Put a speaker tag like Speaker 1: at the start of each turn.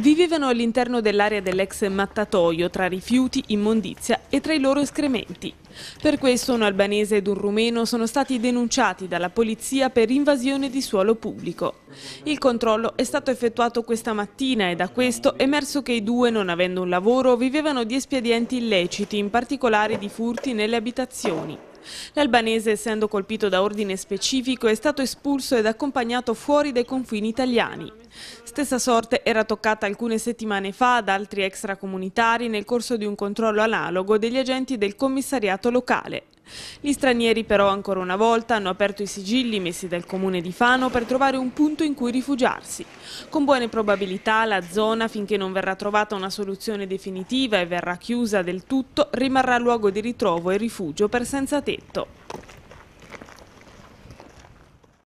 Speaker 1: Vivevano all'interno dell'area dell'ex mattatoio tra rifiuti, immondizia e tra i loro escrementi. Per questo un albanese ed un rumeno sono stati denunciati dalla polizia per invasione di suolo pubblico. Il controllo è stato effettuato questa mattina e da questo è emerso che i due, non avendo un lavoro, vivevano di espedienti illeciti, in particolare di furti nelle abitazioni. L'albanese, essendo colpito da ordine specifico, è stato espulso ed accompagnato fuori dai confini italiani. Stessa sorte era toccata alcune settimane fa ad altri extracomunitari nel corso di un controllo analogo degli agenti del commissariato locale. Gli stranieri però ancora una volta hanno aperto i sigilli messi dal comune di Fano per trovare un punto in cui rifugiarsi. Con buone probabilità la zona, finché non verrà trovata una soluzione definitiva e verrà chiusa del tutto, rimarrà luogo di ritrovo e rifugio per senza tetto.